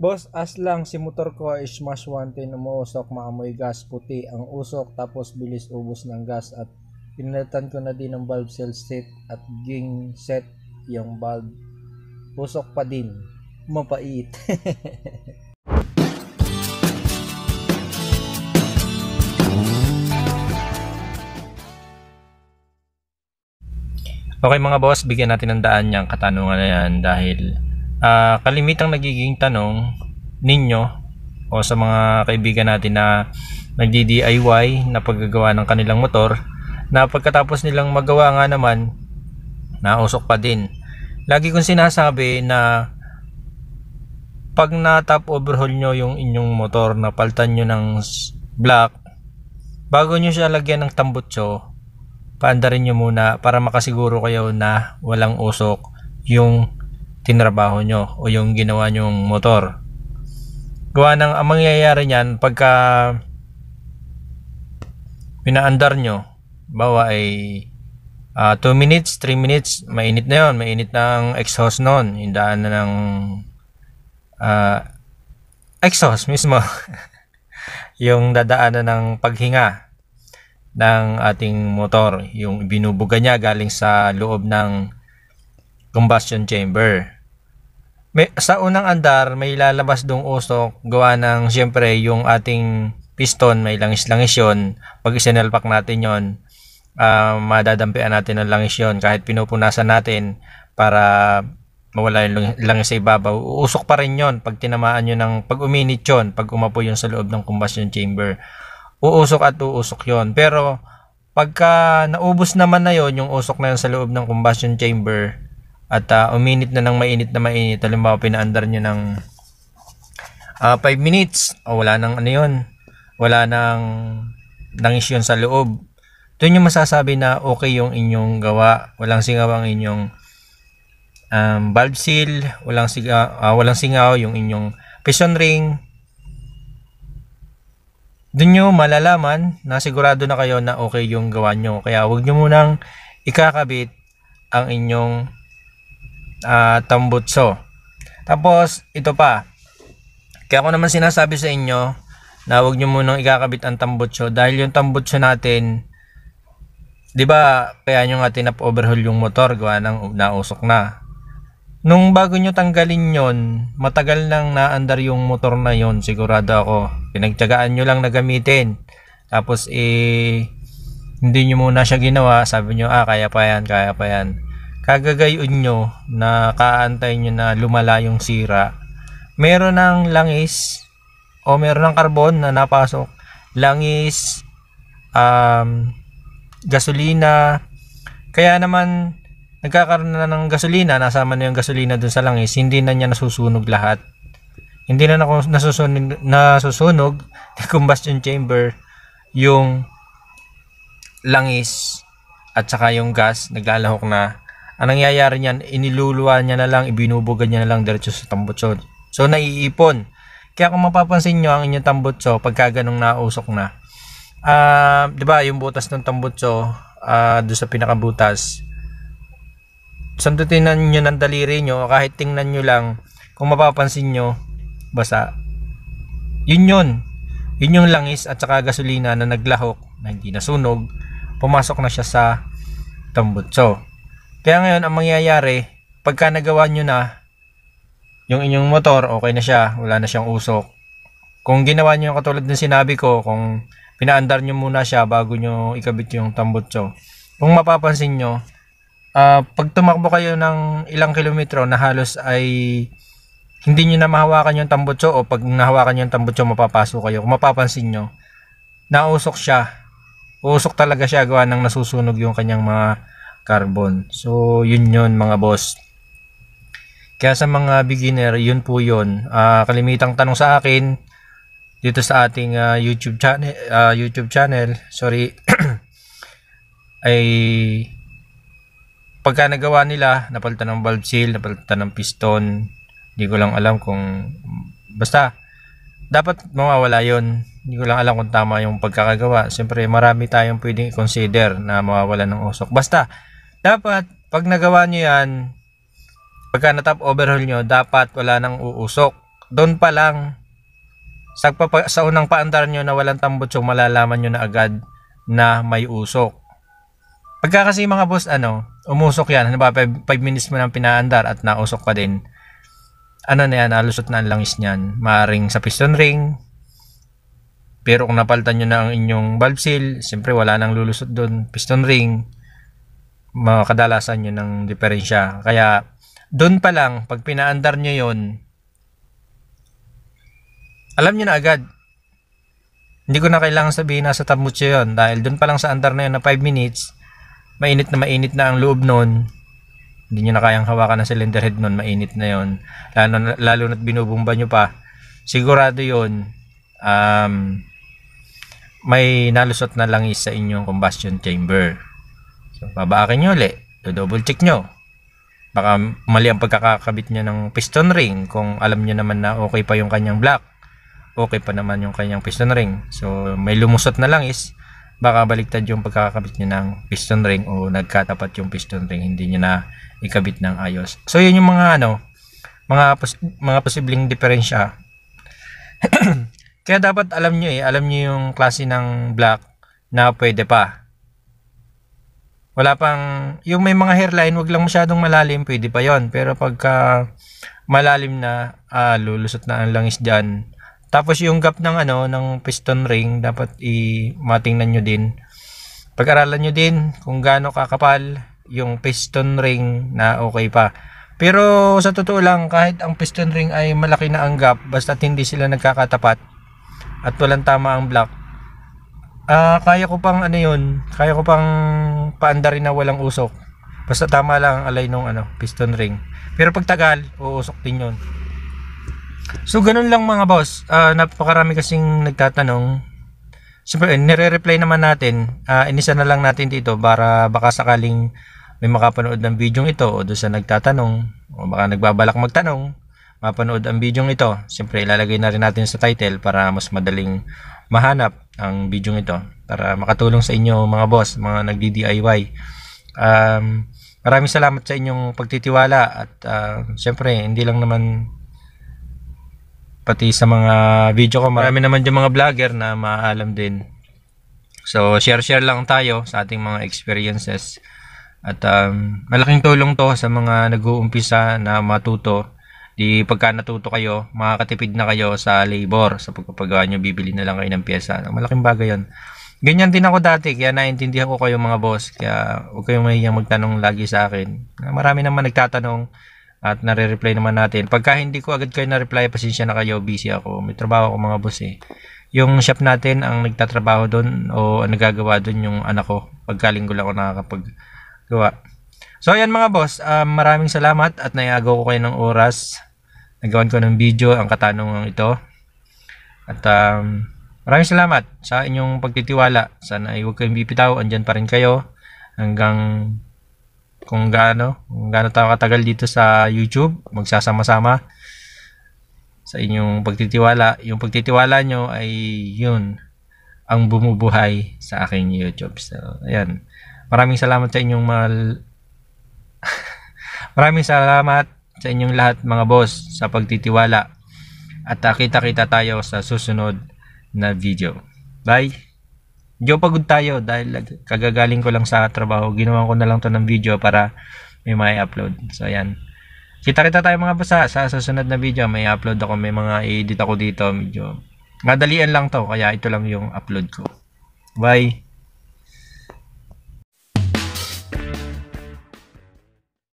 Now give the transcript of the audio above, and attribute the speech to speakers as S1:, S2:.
S1: Boss, as lang si motor ko is mas 110 umuusok, maamoy gas, puti ang usok, tapos bilis ubos ng gas at pinalitan ko na din ng valve cell set at ging set yung valve. Usok pa din. Mapait. okay mga boss, bigyan natin ng daan niyang katanungan na yan dahil uh, kalimitang nagiging tanong ninyo o sa mga kaibigan natin na nagdi-DIY na paggagawa ng kanilang motor na pagkatapos nilang magawa nga naman nausok pa din. Lagi kong sinasabi na pag na-top overhaul nyo yung inyong motor, napaltan nyo ng black, bago nyo siya lagyan ng tambutso, paandarin nyo muna para makasiguro kayo na walang usok yung tinrabaho nyo o yung ginawa nyong motor. Gawa ng ang mangyayari niyan pagka pinaandar nyo, bawa ay 2 uh, ah, minutes, 3 minutes, mainit na yon, mainit na ang exhaust noon, hindaan na ng uh, exhaust mismo. yung dadaanan ng paghinga ng ating motor, yung binubuga niya galing sa loob ng combustion chamber may, sa unang andar, may lalabas dong usok gawa ng siyempre yung ating piston, may langis-langis yun. Pag isinalpak natin yon uh, ah, madadampian natin ng langis yon kahit pinupunasan natin para mawala yung langis sa ibabaw. Uusok pa rin yon pag tinamaan nyo ng pag uminit yon pag umapo yon sa loob ng combustion chamber. Uusok at uusok yon Pero pagka naubos naman na yon yung usok na yon sa loob ng combustion chamber, at uh, uminit na ng mainit na mainit halimbawa pinaandar nyo ng 5 uh, ah, minutes o wala nang ano yun wala nang nangis yun sa loob doon yung masasabi na okay yung inyong gawa walang singaw ang inyong um, valve seal walang singaw, uh, ah, walang singaw yung inyong piston ring doon nyo malalaman na sigurado na kayo na okay yung gawa nyo. Kaya huwag nyo munang ikakabit ang inyong uh, tambutso. Tapos, ito pa. Kaya ako naman sinasabi sa inyo na huwag nyo munang ikakabit ang tambutso dahil yung tambutso natin, di ba kaya nyo nga tinap-overhaul yung motor gawa ng nausok na. Nung bago nyo tanggalin yon matagal nang naandar yung motor na yon sigurado ako. Pinagtyagaan nyo lang na gamitin. Tapos, eh, hindi nyo muna siya ginawa. Sabi nyo, ah, kaya pa yan, kaya pa yan kagagayon nyo na kaantay nyo na lumala yung sira meron ng langis o meron ng karbon na napasok langis um, gasolina kaya naman nagkakaroon na ng gasolina nasama na yung gasolina dun sa langis hindi na niya nasusunog lahat hindi na nasusunog, nasusunog combustion chamber yung langis at saka yung gas naglalahok na ang nangyayari niyan, iniluluwa niya na lang, ibinubugan niya na lang diretso sa tambutso. So, naiipon. Kaya kung mapapansin nyo, ang inyong tambutso, pagka ganong nausok na, uh, di ba, yung butas ng tambutso, uh, doon sa pinakabutas, samtutinan nyo ng daliri nyo, kahit tingnan nyo lang, kung mapapansin nyo, basa. Yun yun. Yun yung langis at saka gasolina na naglahok, na hindi nasunog, pumasok na siya sa tambutso. Kaya ngayon, ang mangyayari, pagka nagawa nyo na, yung inyong motor, okay na siya, wala na siyang usok. Kung ginawa nyo katulad ng sinabi ko, kung pinaandar nyo muna siya bago nyo ikabit yung tambutso, kung mapapansin nyo, uh, pag tumakbo kayo ng ilang kilometro na halos ay hindi nyo na mahawakan yung tambutso o pag nahawakan yung tambutso mapapasok kayo, kung mapapansin nyo, nausok siya. Usok talaga siya gawa ng nasusunog yung kanyang mga carbon. So, yun yun mga boss. Kaya sa mga beginner, yun po yun. Uh, kalimitang tanong sa akin dito sa ating uh, YouTube channel, uh, YouTube channel, sorry, ay pagka nagawa nila, napalitan ng valve seal, napalitan ng piston, hindi ko lang alam kung basta dapat mawawala 'yon hindi ko lang alam kung tama yung pagkakagawa. Siyempre, marami tayong pwedeng i-consider na mawawala ng usok. Basta, dapat, pag nagawa nyo yan, pagka na-top overhaul nyo, dapat wala nang uusok. Doon pa lang, sa, sa unang paandar nyo na walang tambotsong, malalaman nyo na agad na may usok. Pagka kasi mga boss, ano, umusok yan. Ano ba, 5 minutes mo nang pinaandar at nausok pa din. Ano na yan, alusot na ang langis niyan. Maring sa piston ring, pero kung napalitan nyo na ang inyong valve seal, siyempre wala nang lulusot doon. Piston ring, kadalasan yun ang diferensya. Kaya doon pa lang, pag pinaandar nyo yon alam nyo na agad. Hindi ko na kailangan sabihin na nasa tamutso yon dahil doon pa lang sa andar na yun na 5 minutes, mainit na mainit na ang loob noon. Hindi nyo na kayang hawakan ng cylinder head noon, mainit na yon Lalo, lalo na't binubumba nyo pa. Sigurado yon um, may nalusot na langis sa inyong combustion chamber. So, babaakin nyo ulit. Do-double check nyo. Baka mali ang pagkakakabit nyo ng piston ring kung alam nyo naman na okay pa yung kanyang block. Okay pa naman yung kanyang piston ring. So, may lumusot na langis. Baka baliktad yung pagkakakabit nyo ng piston ring o nagkatapat yung piston ring. Hindi nyo na ikabit ng ayos. So, yun yung mga ano, mga, pos- mga posibleng diferensya Kaya dapat alam nyo eh, alam nyo yung klase ng black na pwede pa. Wala pang, yung may mga hairline, wag lang masyadong malalim, pwede pa yon Pero pagka malalim na, ah, lulusot na ang langis dyan. Tapos yung gap ng ano, ng piston ring, dapat i-matingnan nyo din. Pag-aralan nyo din kung gaano kakapal yung piston ring na okay pa. Pero sa totoo lang, kahit ang piston ring ay malaki na ang gap, basta hindi sila nagkakatapat, at walang tama ang block ah uh, kaya ko pang ano yun kaya ko pang paandarin na walang usok basta tama lang ang alay nung ano piston ring pero pag tagal uusok din yun so ganun lang mga boss uh, napakarami kasing nagtatanong Siyempre, nire-reply naman natin. Uh, inisa na lang natin dito para baka sakaling may makapanood ng video ito o doon sa nagtatanong o baka nagbabalak magtanong mapanood ang video ito. Siyempre ilalagay na rin natin sa title para mas madaling mahanap ang video ito para makatulong sa inyo mga boss, mga nagdi-DIY. Um, maraming salamat sa inyong pagtitiwala at uh, siyempre hindi lang naman pati sa mga video ko marami naman yung mga vlogger na maalam din so share share lang tayo sa ating mga experiences at um, malaking tulong to sa mga nag-uumpisa na matuto Di pagka natuto kayo, makakatipid na kayo sa labor, sa pagpapagawa nyo, bibili na lang kayo ng pyesa. Ano, malaking bagay yon. Ganyan din ako dati, kaya naintindihan ko kayo mga boss. Kaya huwag kayong mahihiyang magtanong lagi sa akin. Marami naman nagtatanong at nare-reply naman natin. Pagka hindi ko agad kayo na-reply, pasensya na kayo, busy ako. May trabaho ako mga boss eh. Yung shop natin, ang nagtatrabaho doon o ang nagagawa doon yung anak ko. Pagkalinggo lang ako nakakapaggawa. So ayan mga boss, um, maraming salamat at naiagaw ko kayo ng oras nagawan ko ng video ang katanungang ito. At um, maraming salamat sa inyong pagtitiwala. Sana ay huwag kayong bibitaw. Andyan pa rin kayo hanggang kung gaano, kung gaano tayo katagal dito sa YouTube. Magsasama-sama sa inyong pagtitiwala. Yung pagtitiwala nyo ay yun ang bumubuhay sa aking YouTube. So, ayan. Maraming salamat sa inyong mal... maraming salamat sa inyong lahat mga boss sa pagtitiwala at ah, kita-kita tayo sa susunod na video. Bye! Medyo pagod tayo dahil kagagaling ko lang sa trabaho. Ginawa ko na lang to ng video para may may upload. So ayan. Kita-kita tayo mga boss ha. sa susunod na video. May upload ako. May mga edit ako dito. Medyo madalian lang to. Kaya ito lang yung upload ko. Bye!